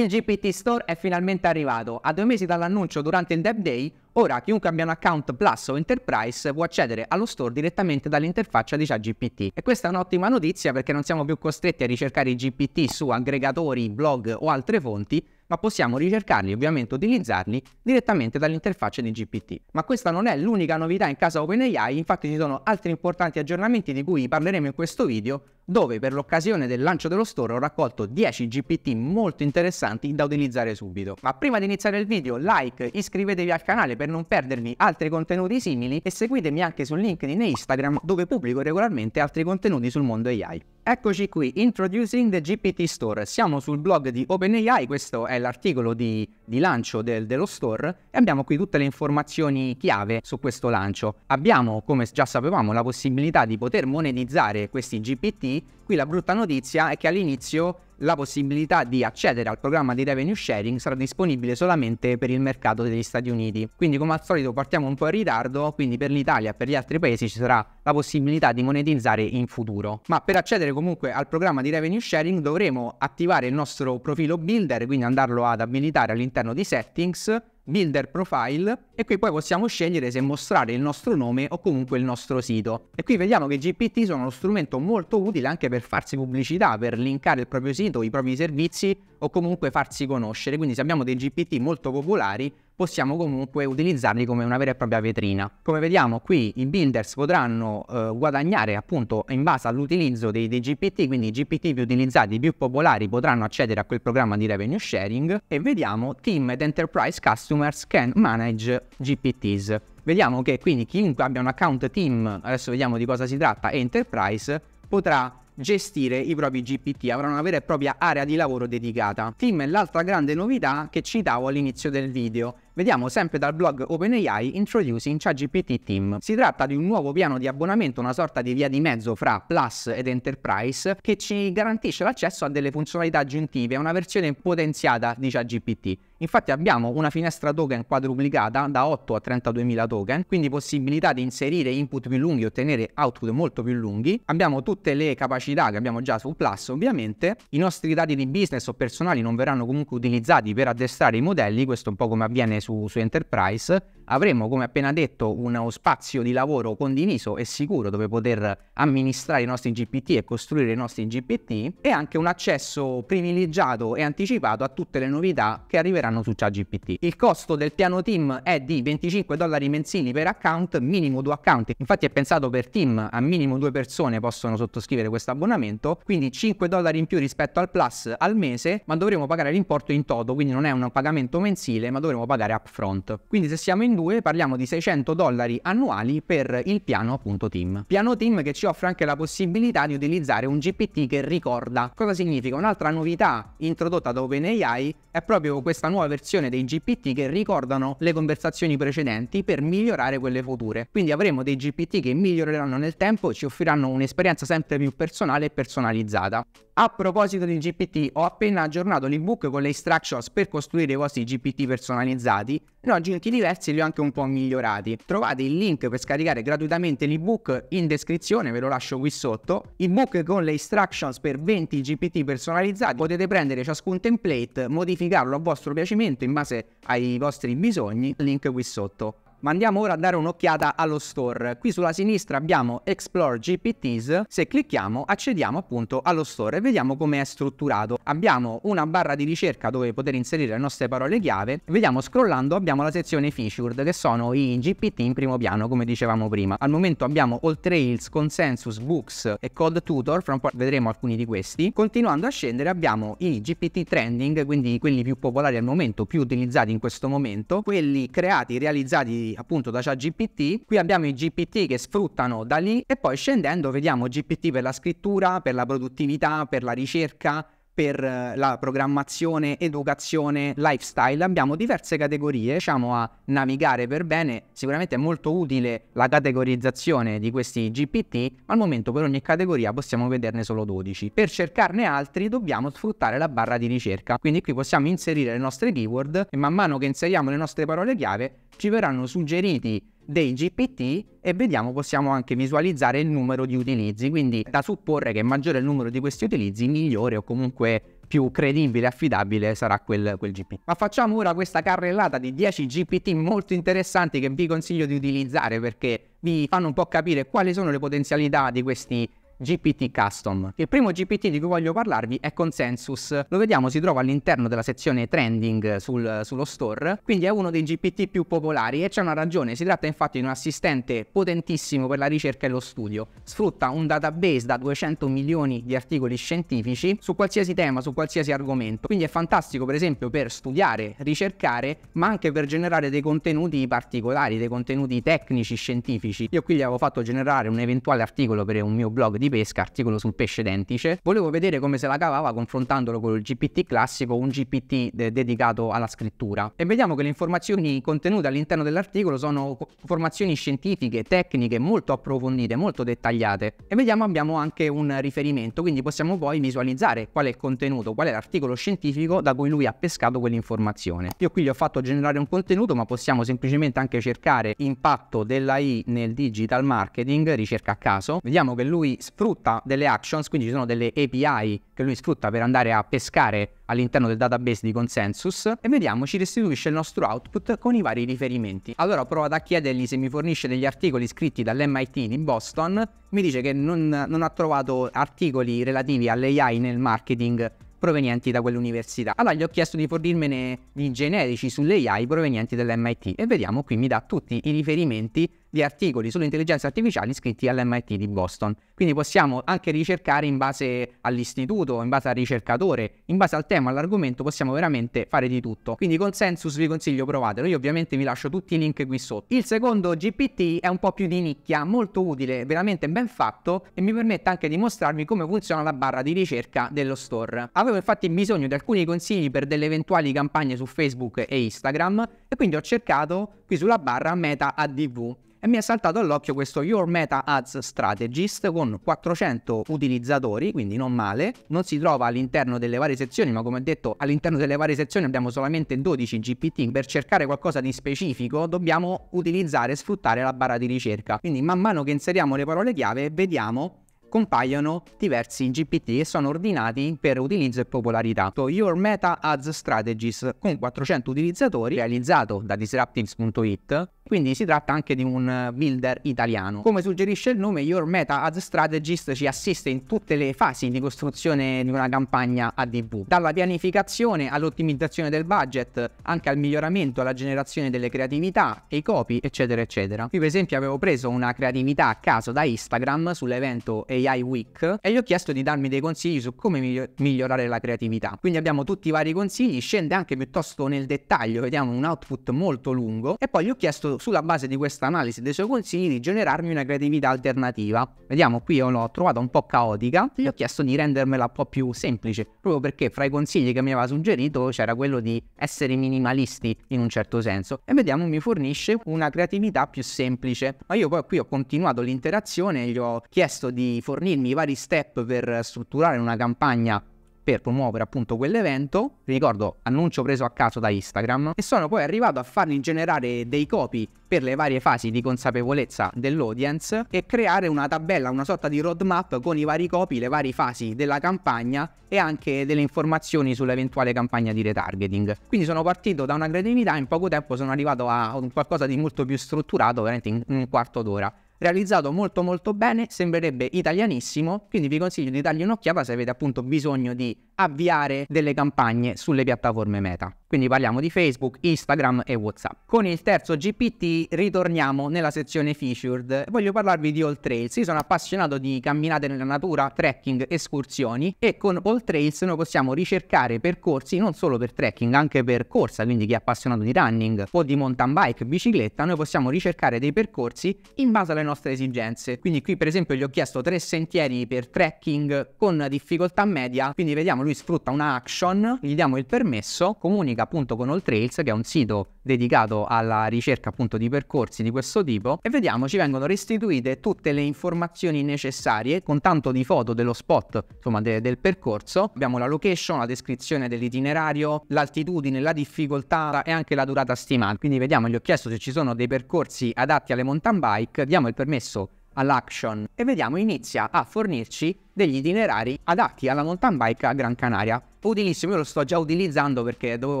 Il GPT Store è finalmente arrivato. A due mesi dall'annuncio durante il Dev Day, ora chiunque abbia un account Plus o Enterprise può accedere allo store direttamente dall'interfaccia di ChatGPT. E questa è un'ottima notizia perché non siamo più costretti a ricercare i GPT su aggregatori, blog o altre fonti, ma possiamo ricercarli e ovviamente utilizzarli direttamente dall'interfaccia di GPT. Ma questa non è l'unica novità in casa OpenAI, infatti ci sono altri importanti aggiornamenti di cui parleremo in questo video, dove per l'occasione del lancio dello store ho raccolto 10 GPT molto interessanti da utilizzare subito. Ma prima di iniziare il video, like, iscrivetevi al canale per non perdermi altri contenuti simili e seguitemi anche su LinkedIn e Instagram dove pubblico regolarmente altri contenuti sul mondo AI. Eccoci qui, Introducing the GPT Store. Siamo sul blog di OpenAI, questo è l'articolo di, di lancio del, dello store e abbiamo qui tutte le informazioni chiave su questo lancio. Abbiamo, come già sapevamo, la possibilità di poter monetizzare questi GPT. Qui la brutta notizia è che all'inizio la possibilità di accedere al programma di revenue sharing sarà disponibile solamente per il mercato degli Stati Uniti. Quindi come al solito partiamo un po' in ritardo, quindi per l'Italia e per gli altri paesi ci sarà la possibilità di monetizzare in futuro. Ma per accedere comunque al programma di revenue sharing dovremo attivare il nostro profilo builder, quindi andarlo ad abilitare all'interno di settings builder profile e qui poi possiamo scegliere se mostrare il nostro nome o comunque il nostro sito. E qui vediamo che i GPT sono uno strumento molto utile anche per farsi pubblicità, per linkare il proprio sito, i propri servizi o comunque farsi conoscere. Quindi se abbiamo dei GPT molto popolari possiamo comunque utilizzarli come una vera e propria vetrina. Come vediamo qui i builders potranno eh, guadagnare appunto in base all'utilizzo dei, dei, GPT, quindi i GPT più utilizzati, più popolari potranno accedere a quel programma di revenue sharing e vediamo team ed enterprise customers can manage GPTs. Vediamo che quindi chiunque abbia un account team, adesso vediamo di cosa si tratta, e enterprise potrà gestire i propri GPT, avrà una vera e propria area di lavoro dedicata. Team è l'altra grande novità che citavo all'inizio del video Vediamo sempre dal blog OpenAI Introducing ChatGPT Team. Si tratta di un nuovo piano di abbonamento, una sorta di via di mezzo fra Plus ed Enterprise, che ci garantisce l'accesso a delle funzionalità aggiuntive, una versione potenziata di ChatGPT. Infatti abbiamo una finestra token quadruplicata da 8 a 32.000 token, quindi possibilità di inserire input più lunghi e ottenere output molto più lunghi. Abbiamo tutte le capacità che abbiamo già su Plus ovviamente. I nostri dati di business o personali non verranno comunque utilizzati per addestrare i modelli, questo è un po' come avviene su su, su Enterprise, avremo, come appena detto, uno spazio di lavoro condiviso e sicuro dove poter amministrare i nostri GPT e costruire i nostri GPT e anche un accesso privilegiato e anticipato a tutte le novità che arriveranno su ChatGPT. Il costo del piano team è di 25 dollari mensili per account, minimo due account. Infatti è pensato per team, a minimo due persone possono sottoscrivere questo abbonamento, quindi 5 dollari in più rispetto al plus al mese, ma dovremo pagare l'importo in toto, quindi non è un pagamento mensile, ma dovremo pagare a upfront. Quindi se siamo in due parliamo di 600 dollari annuali per il piano appunto team. Piano team che ci offre anche la possibilità di utilizzare un GPT che ricorda. Cosa significa? Un'altra novità introdotta da OpenAI è proprio questa nuova versione dei GPT che ricordano le conversazioni precedenti per migliorare quelle future. Quindi avremo dei GPT che miglioreranno nel tempo e ci offriranno un'esperienza sempre più personale e personalizzata. A proposito di GPT, ho appena aggiornato l'ebook con le instructions per costruire i vostri GPT personalizzati. Ne ho aggiunti diversi e li ho anche un po' migliorati. Trovate il link per scaricare gratuitamente l'ebook in descrizione, ve lo lascio qui sotto. Ebook con le instructions per 20 GPT personalizzati. Potete prendere ciascun template, modificarlo a vostro piacimento in base ai vostri bisogni. Link qui sotto. Ma andiamo ora a dare un'occhiata allo store. Qui sulla sinistra abbiamo Explore GPTs. Se clicchiamo accediamo appunto allo store e vediamo come è strutturato. Abbiamo una barra di ricerca dove poter inserire le nostre parole chiave. Vediamo scrollando abbiamo la sezione featured che sono i GPT in primo piano come dicevamo prima. Al momento abbiamo All Trails, Consensus, Books e Code Tutor. Fra un po' vedremo alcuni di questi. Continuando a scendere abbiamo i GPT trending, quindi quelli più popolari al momento, più utilizzati in questo momento, quelli creati, realizzati appunto da ChatGPT. Qui abbiamo i GPT che sfruttano da lì e poi scendendo vediamo GPT per la scrittura, per la produttività, per la ricerca, per eh, la programmazione, educazione, lifestyle abbiamo diverse categorie, diciamo a navigare per bene, sicuramente è molto utile la categorizzazione di questi GPT, ma al momento per ogni categoria possiamo vederne solo 12. Per cercarne altri dobbiamo sfruttare la barra di ricerca, quindi qui possiamo inserire le nostre keyword e man mano che inseriamo le nostre parole chiave ci verranno suggeriti dei GPT e vediamo possiamo anche visualizzare il numero di utilizzi, quindi da supporre che maggiore il numero di questi utilizzi migliore o comunque più credibile e affidabile sarà quel, quel GPT. Ma facciamo ora questa carrellata di 10 GPT molto interessanti che vi consiglio di utilizzare perché vi fanno un po' capire quali sono le potenzialità di questi GPT Custom. Il primo GPT di cui voglio parlarvi è Consensus, lo vediamo si trova all'interno della sezione trending sul, sullo store, quindi è uno dei GPT più popolari e c'è una ragione, si tratta infatti di un assistente potentissimo per la ricerca e lo studio, sfrutta un database da 200 milioni di articoli scientifici su qualsiasi tema, su qualsiasi argomento, quindi è fantastico per esempio per studiare, ricercare, ma anche per generare dei contenuti particolari, dei contenuti tecnici, scientifici. Io qui gli avevo fatto generare un eventuale articolo per un mio blog di di pesca, articolo sul pesce dentice, volevo vedere come se la cavava confrontandolo con il GPT classico, un GPT de- dedicato alla scrittura. E vediamo che le informazioni contenute all'interno dell'articolo sono informazioni scientifiche, tecniche, molto approfondite, molto dettagliate. E vediamo abbiamo anche un riferimento, quindi possiamo poi visualizzare qual è il contenuto, qual è l'articolo scientifico da cui lui ha pescato quell'informazione. Io qui gli ho fatto generare un contenuto, ma possiamo semplicemente anche cercare impatto dell'AI nel digital marketing, ricerca a caso. Vediamo che lui sfrutta delle actions, quindi ci sono delle API che lui sfrutta per andare a pescare all'interno del database di consensus e vediamo ci restituisce il nostro output con i vari riferimenti. Allora provo a chiedergli se mi fornisce degli articoli scritti dall'MIT in Boston, mi dice che non, non ha trovato articoli relativi all'AI nel marketing provenienti da quell'università. Allora gli ho chiesto di fornirmene di generici sull'AI provenienti dall'MIT e vediamo qui mi dà tutti i riferimenti di articoli sull'intelligenza artificiale iscritti all'MIT di Boston. Quindi possiamo anche ricercare in base all'istituto, in base al ricercatore, in base al tema, all'argomento, possiamo veramente fare di tutto. Quindi Consensus vi consiglio provatelo, io ovviamente vi lascio tutti i link qui sotto. Il secondo GPT è un po' più di nicchia, molto utile, veramente ben fatto e mi permette anche di mostrarvi come funziona la barra di ricerca dello store. Avevo infatti bisogno di alcuni consigli per delle eventuali campagne su Facebook e Instagram e quindi ho cercato qui sulla barra Meta ADV e mi è saltato all'occhio questo Your Meta Ads Strategist con 400 utilizzatori, quindi non male, non si trova all'interno delle varie sezioni, ma come ho detto all'interno delle varie sezioni abbiamo solamente 12 GPT, per cercare qualcosa di specifico dobbiamo utilizzare e sfruttare la barra di ricerca, quindi man mano che inseriamo le parole chiave vediamo compaiono diversi GPT che sono ordinati per utilizzo e popolarità. Your Meta Ads Strategist con 400 utilizzatori, realizzato da disruptives.it, quindi si tratta anche di un builder italiano. Come suggerisce il nome, Your Meta Ad Strategist ci assiste in tutte le fasi di costruzione di una campagna ADV, dalla pianificazione all'ottimizzazione del budget, anche al miglioramento, alla generazione delle creatività e i copy, eccetera, eccetera. Qui per esempio avevo preso una creatività a caso da Instagram sull'evento AI Week e gli ho chiesto di darmi dei consigli su come migliorare la creatività. Quindi abbiamo tutti i vari consigli, scende anche piuttosto nel dettaglio, vediamo un output molto lungo e poi gli ho chiesto sulla base di questa analisi dei suoi consigli, di generarmi una creatività alternativa. Vediamo, qui io l'ho trovata un po' caotica, gli ho chiesto di rendermela un po' più semplice, proprio perché fra i consigli che mi aveva suggerito c'era quello di essere minimalisti in un certo senso. E vediamo, mi fornisce una creatività più semplice. Ma io poi qui ho continuato l'interazione, gli ho chiesto di fornirmi i vari step per strutturare una campagna per promuovere appunto quell'evento, ricordo annuncio preso a caso da Instagram e sono poi arrivato a fargli generare dei copy per le varie fasi di consapevolezza dell'audience e creare una tabella, una sorta di roadmap con i vari copy, le varie fasi della campagna e anche delle informazioni sull'eventuale campagna di retargeting. Quindi sono partito da una creatività in poco tempo sono arrivato a qualcosa di molto più strutturato, veramente in un quarto d'ora realizzato molto molto bene, sembrerebbe italianissimo, quindi vi consiglio di dargli un'occhiata se avete appunto bisogno di avviare delle campagne sulle piattaforme meta. Quindi parliamo di Facebook, Instagram e WhatsApp. Con il terzo GPT ritorniamo nella sezione featured. Voglio parlarvi di All Trails. Io sono appassionato di camminate nella natura, trekking, escursioni e con All Trails noi possiamo ricercare percorsi non solo per trekking, anche per corsa, quindi chi è appassionato di running o di mountain bike, bicicletta, noi possiamo ricercare dei percorsi in base alle nostre esigenze. Quindi qui per esempio gli ho chiesto tre sentieri per trekking con difficoltà media, quindi vediamo lui sfrutta una action, gli diamo il permesso, comunica pratica appunto con All Trails, che è un sito dedicato alla ricerca appunto di percorsi di questo tipo, e vediamo ci vengono restituite tutte le informazioni necessarie con tanto di foto dello spot, insomma de- del percorso. Abbiamo la location, la descrizione dell'itinerario, l'altitudine, la difficoltà e anche la durata stimata. Quindi vediamo, gli ho chiesto se ci sono dei percorsi adatti alle mountain bike, diamo il permesso all'action e vediamo inizia a fornirci degli itinerari adatti alla mountain bike a Gran Canaria. Utilissimo, io lo sto già utilizzando perché dovevo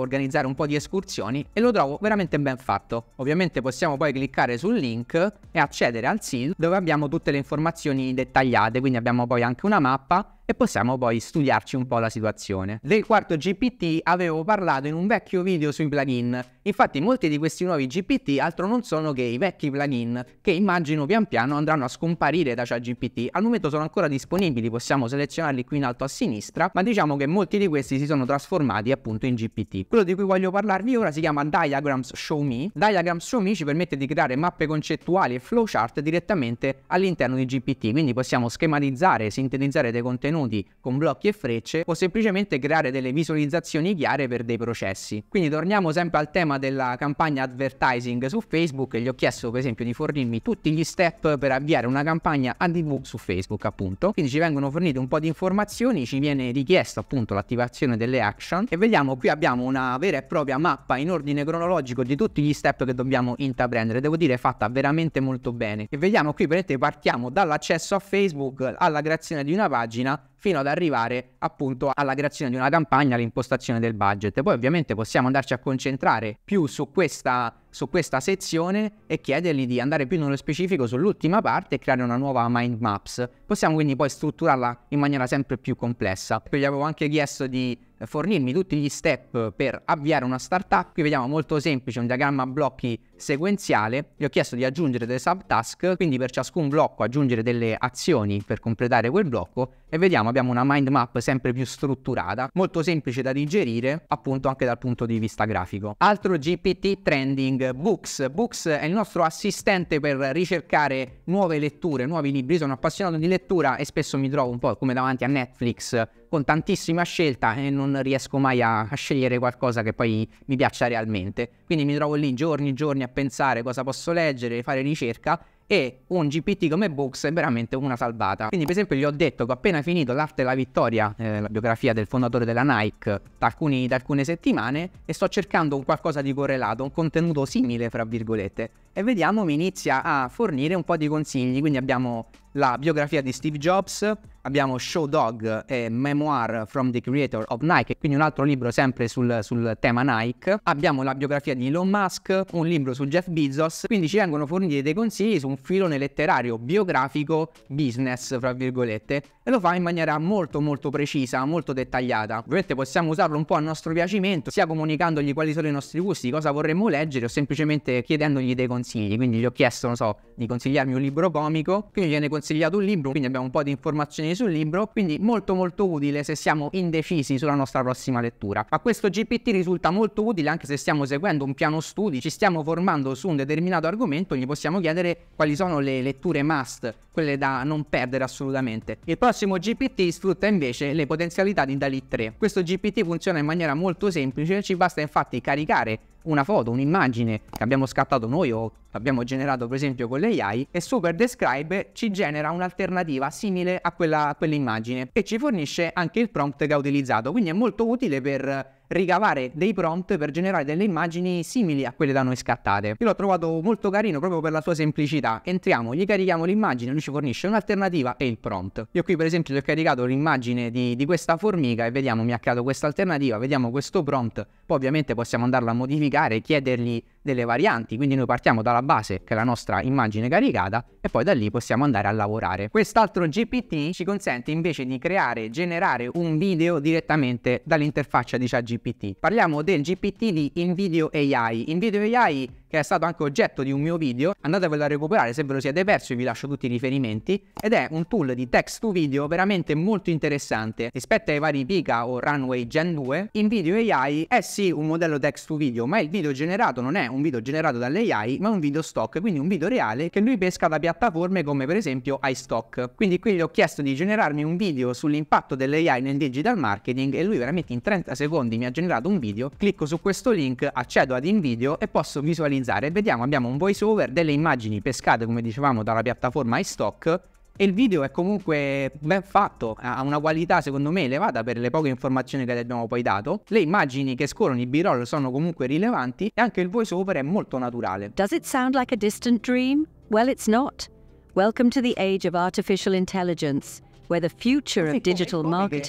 organizzare un po' di escursioni e lo trovo veramente ben fatto. Ovviamente possiamo poi cliccare sul link e accedere al sito dove abbiamo tutte le informazioni dettagliate, quindi abbiamo poi anche una mappa e possiamo poi studiarci un po' la situazione. Del quarto GPT avevo parlato in un vecchio video sui plugin, infatti molti di questi nuovi GPT altro non sono che i vecchi plugin che immagino pian piano andranno a scomparire da ChatGPT, al momento sono ancora disponibili li possiamo selezionarli qui in alto a sinistra, ma diciamo che molti di questi si sono trasformati appunto in GPT. Quello di cui voglio parlarvi ora si chiama Diagrams Show Me. Diagrams Show Me ci permette di creare mappe concettuali e flowchart direttamente all'interno di GPT, quindi possiamo schematizzare, sintetizzare dei contenuti con blocchi e frecce o semplicemente creare delle visualizzazioni chiare per dei processi. Quindi torniamo sempre al tema della campagna advertising su Facebook e gli ho chiesto per esempio di fornirmi tutti gli step per avviare una campagna ADV su Facebook appunto. Quindi ci vengono vengono fornite un po' di informazioni, ci viene richiesto appunto l'attivazione delle action e vediamo qui abbiamo una vera e propria mappa in ordine cronologico di tutti gli step che dobbiamo intraprendere, devo dire fatta veramente molto bene e vediamo qui praticamente partiamo dall'accesso a Facebook alla creazione di una pagina fino ad arrivare appunto alla creazione di una campagna, all'impostazione del budget. Poi ovviamente possiamo andarci a concentrare più su questa, su questa sezione e chiedergli di andare più nello specifico sull'ultima parte e creare una nuova mind maps. Possiamo quindi poi strutturarla in maniera sempre più complessa. Poi gli avevo anche chiesto di fornirmi tutti gli step per avviare una startup. Qui vediamo molto semplice, un diagramma a blocchi sequenziale. Gli ho chiesto di aggiungere delle subtask, quindi per ciascun blocco aggiungere delle azioni per completare quel blocco e vediamo abbiamo una mind map sempre più strutturata, molto semplice da digerire, appunto anche dal punto di vista grafico. Altro GPT trending Books. Books è il nostro assistente per ricercare nuove letture, nuovi libri. Sono appassionato di lettura e spesso mi trovo un po' come davanti a Netflix con tantissima scelta e non riesco mai a, a, scegliere qualcosa che poi mi piaccia realmente. Quindi mi trovo lì giorni e giorni a pensare cosa posso leggere, fare ricerca e un GPT come Books è veramente una salvata. Quindi per esempio gli ho detto che ho appena finito L'arte e la vittoria, eh, la biografia del fondatore della Nike, da, alcuni, da alcune settimane e sto cercando un qualcosa di correlato, un contenuto simile fra virgolette e vediamo mi inizia a fornire un po' di consigli, quindi abbiamo la biografia di Steve Jobs, abbiamo Show Dog e Memoir from the Creator of Nike, quindi un altro libro sempre sul, sul, tema Nike, abbiamo la biografia di Elon Musk, un libro su Jeff Bezos, quindi ci vengono forniti dei consigli su un filone letterario, biografico, business, fra virgolette, e lo fa in maniera molto molto precisa, molto dettagliata. Ovviamente possiamo usarlo un po' a nostro piacimento, sia comunicandogli quali sono i nostri gusti, cosa vorremmo leggere, o semplicemente chiedendogli dei consigli, quindi gli ho chiesto, non so, di consigliarmi un libro comico, quindi gliene consiglio consigliato un libro, quindi abbiamo un po' di informazioni sul libro, quindi molto molto utile se siamo indecisi sulla nostra prossima lettura. A questo GPT risulta molto utile anche se stiamo seguendo un piano studi, ci stiamo formando su un determinato argomento, gli possiamo chiedere quali sono le letture must, quelle da non perdere assolutamente. Il prossimo GPT sfrutta invece le potenzialità di Dalit 3. Questo GPT funziona in maniera molto semplice, ci basta infatti caricare una foto, un'immagine che abbiamo scattato noi o abbiamo generato per esempio con l'AI e Super Describe ci genera un'alternativa simile a, quella, a quell'immagine e ci fornisce anche il prompt che ha utilizzato, quindi è molto utile per ricavare dei prompt per generare delle immagini simili a quelle da noi scattate. Io l'ho trovato molto carino proprio per la sua semplicità. Entriamo, gli carichiamo l'immagine, lui ci fornisce un'alternativa e il prompt. Io qui per esempio ho caricato l'immagine di, di, questa formica e vediamo mi ha creato questa alternativa, vediamo questo prompt, poi ovviamente possiamo andarla a modificare, chiedergli delle varianti, quindi noi partiamo dalla base che è la nostra immagine caricata e poi da lì possiamo andare a lavorare. Quest'altro GPT ci consente invece di creare e generare un video direttamente dall'interfaccia di ChatGPT. Parliamo del GPT di InVideo AI. InVideo AI che è stato anche oggetto di un mio video, andatevelo a recuperare se ve lo siete perso, vi lascio tutti i riferimenti, ed è un tool di text to video veramente molto interessante. Rispetto ai vari Pika o Runway Gen 2, in video AI è sì un modello text to video, ma il video generato non è un video generato dall'AI, ma un video stock, quindi un video reale che lui pesca da piattaforme come per esempio iStock. Quindi qui gli ho chiesto di generarmi un video sull'impatto dell'AI nel digital marketing e lui veramente in 30 secondi mi ha generato un video, clicco su questo link, accedo ad InVideo e posso visualizzare organizzare. Vediamo, abbiamo un voice over, delle immagini pescate come dicevamo dalla piattaforma iStock e il video è comunque ben fatto, ha una qualità secondo me elevata per le poche informazioni che le abbiamo poi dato. Le immagini che scorrono i b-roll sono comunque rilevanti e anche il voice over è molto naturale. Does it sound like a distant dream? Well, it's not. Welcome to the age of artificial intelligence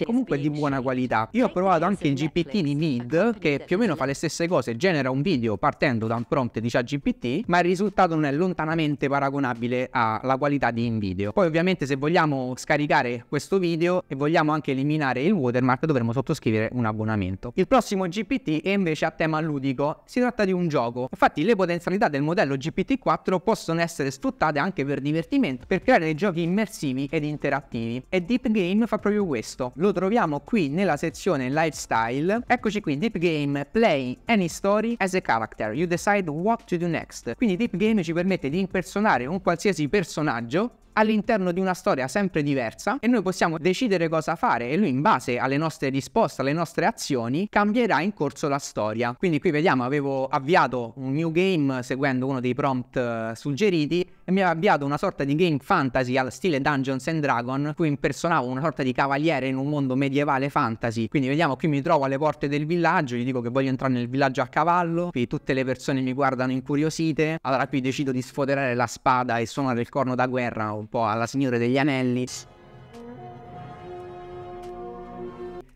comunque di buona qualità. Io ho provato anche il GPT di Mid, che più o meno fa le stesse cose, genera un video partendo da un prompt di ChatGPT, ma il risultato non è lontanamente paragonabile alla qualità di InVideo. Poi ovviamente se vogliamo scaricare questo video e vogliamo anche eliminare il watermark dovremo sottoscrivere un abbonamento. Il prossimo GPT è invece a tema ludico, si tratta di un gioco. Infatti le potenzialità del modello GPT-4 possono essere sfruttate anche per divertimento, per creare dei giochi immersivi ed interattivi e Deep Game fa proprio questo. Lo troviamo qui nella sezione Lifestyle. Eccoci qui, Deep Game Play Any Story as a Character. You decide what to do next. Quindi Deep Game ci permette di impersonare un qualsiasi personaggio all'interno di una storia sempre diversa e noi possiamo decidere cosa fare e lui in base alle nostre risposte, alle nostre azioni, cambierà in corso la storia. Quindi qui vediamo, avevo avviato un new game seguendo uno dei prompt eh, suggeriti e mi ha avviato una sorta di game fantasy al stile Dungeons and Dragon, cui impersonavo una sorta di cavaliere in un mondo medievale fantasy. Quindi vediamo, qui mi trovo alle porte del villaggio, gli dico che voglio entrare nel villaggio a cavallo, qui tutte le persone mi guardano incuriosite, allora qui decido di sfoderare la spada e suonare il corno da guerra o po' alla Signore degli Anelli.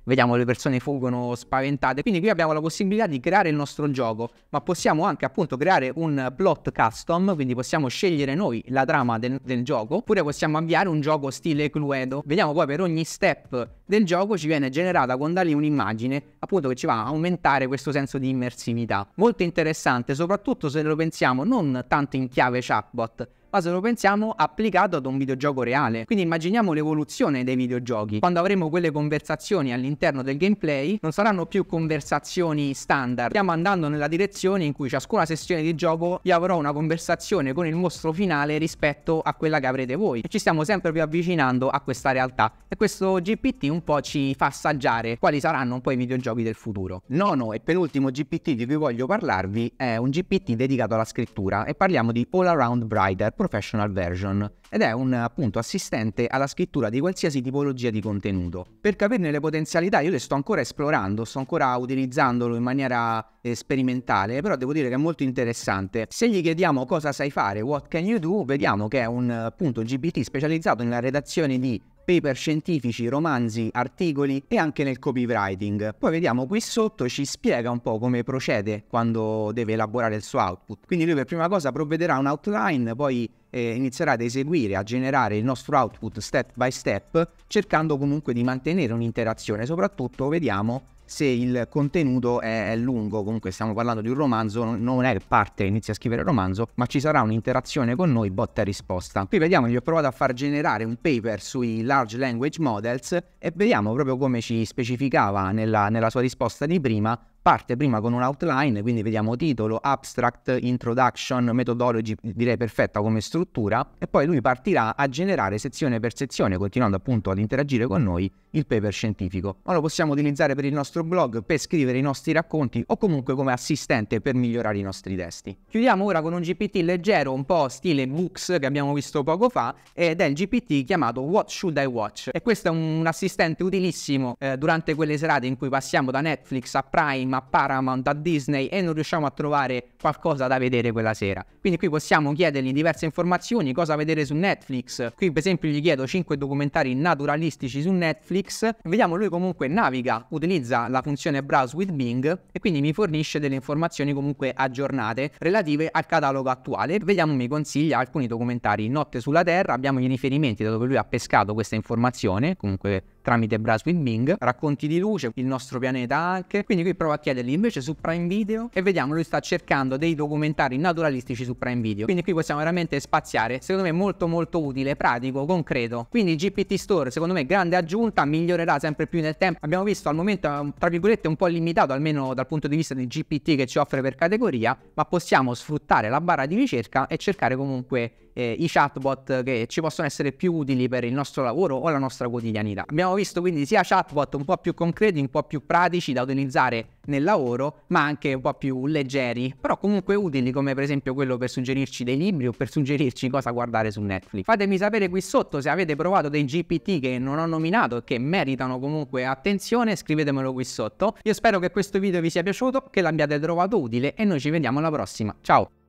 Vediamo le persone fuggono spaventate. Quindi qui abbiamo la possibilità di creare il nostro gioco, ma possiamo anche appunto creare un plot custom, quindi possiamo scegliere noi la trama del, del gioco, oppure possiamo avviare un gioco stile Cluedo. Vediamo poi per ogni step del gioco ci viene generata con da lì un'immagine, appunto che ci va a aumentare questo senso di immersività. Molto interessante, soprattutto se lo pensiamo non tanto in chiave chatbot, ma se lo pensiamo applicato ad un videogioco reale. Quindi immaginiamo l'evoluzione dei videogiochi. Quando avremo quelle conversazioni all'interno del gameplay, non saranno più conversazioni standard. Stiamo andando nella direzione in cui ciascuna sessione di gioco io avrò una conversazione con il mostro finale rispetto a quella che avrete voi. E ci stiamo sempre più avvicinando a questa realtà. E questo GPT un po' ci fa assaggiare quali saranno poi i videogiochi del futuro. Nono e penultimo GPT di cui voglio parlarvi è un GPT dedicato alla scrittura e parliamo di All Around Brighter professional version ed è un appunto assistente alla scrittura di qualsiasi tipologia di contenuto. Per capirne le potenzialità io le sto ancora esplorando, sto ancora utilizzandolo in maniera eh, sperimentale, però devo dire che è molto interessante. Se gli chiediamo cosa sai fare, what can you do, vediamo che è un appunto GPT specializzato nella redazione di paper scientifici, romanzi, articoli e anche nel copywriting. Poi vediamo qui sotto ci spiega un po' come procede quando deve elaborare il suo output. Quindi lui per prima cosa provvederà un outline, poi eh, inizierà ad eseguire, a generare il nostro output step by step, cercando comunque di mantenere un'interazione, soprattutto vediamo se il contenuto è, è, lungo, comunque stiamo parlando di un romanzo, non è parte inizia a scrivere il romanzo, ma ci sarà un'interazione con noi botta e risposta. Qui vediamo, gli ho provato a far generare un paper sui large language models e vediamo proprio come ci specificava nella, nella sua risposta di prima parte prima con un outline, quindi vediamo titolo, abstract, introduction, methodology, direi perfetta come struttura, e poi lui partirà a generare sezione per sezione, continuando appunto ad interagire con noi, il paper scientifico. Ma lo possiamo utilizzare per il nostro blog, per scrivere i nostri racconti o comunque come assistente per migliorare i nostri testi. Chiudiamo ora con un GPT leggero, un po' stile Books che abbiamo visto poco fa, ed è il GPT chiamato What Should I Watch? E questo è un assistente utilissimo eh, durante quelle serate in cui passiamo da Netflix a Prime a Paramount, a Disney e non riusciamo a trovare qualcosa da vedere quella sera. Quindi qui possiamo chiedergli diverse informazioni, cosa vedere su Netflix. Qui per esempio gli chiedo 5 documentari naturalistici su Netflix. Vediamo lui comunque naviga, utilizza la funzione Browse with Bing e quindi mi fornisce delle informazioni comunque aggiornate relative al catalogo attuale. Vediamo mi consiglia alcuni documentari Notte sulla Terra, abbiamo i riferimenti da dove lui ha pescato questa informazione, comunque tramite Braswin Bing, racconti di luce, il nostro pianeta anche, quindi qui provo a chiedergli invece su Prime Video e vediamo lui sta cercando dei documentari naturalistici su Prime Video, quindi qui possiamo veramente spaziare, secondo me molto molto utile, pratico, concreto, quindi GPT Store secondo me grande aggiunta, migliorerà sempre più nel tempo, abbiamo visto al momento eh, tra virgolette un po' limitato almeno dal punto di vista del GPT che ci offre per categoria, ma possiamo sfruttare la barra di ricerca e cercare comunque eh, i chatbot che ci possono essere più utili per il nostro lavoro o la nostra quotidianità. Abbiamo visto quindi sia chatbot un po' più concreti, un po' più pratici da utilizzare nel lavoro, ma anche un po' più leggeri, però comunque utili come per esempio quello per suggerirci dei libri o per suggerirci cosa guardare su Netflix. Fatemi sapere qui sotto se avete provato dei GPT che non ho nominato e che meritano comunque attenzione, scrivetemelo qui sotto. Io spero che questo video vi sia piaciuto, che l'abbiate trovato utile e noi ci vediamo alla prossima. Ciao!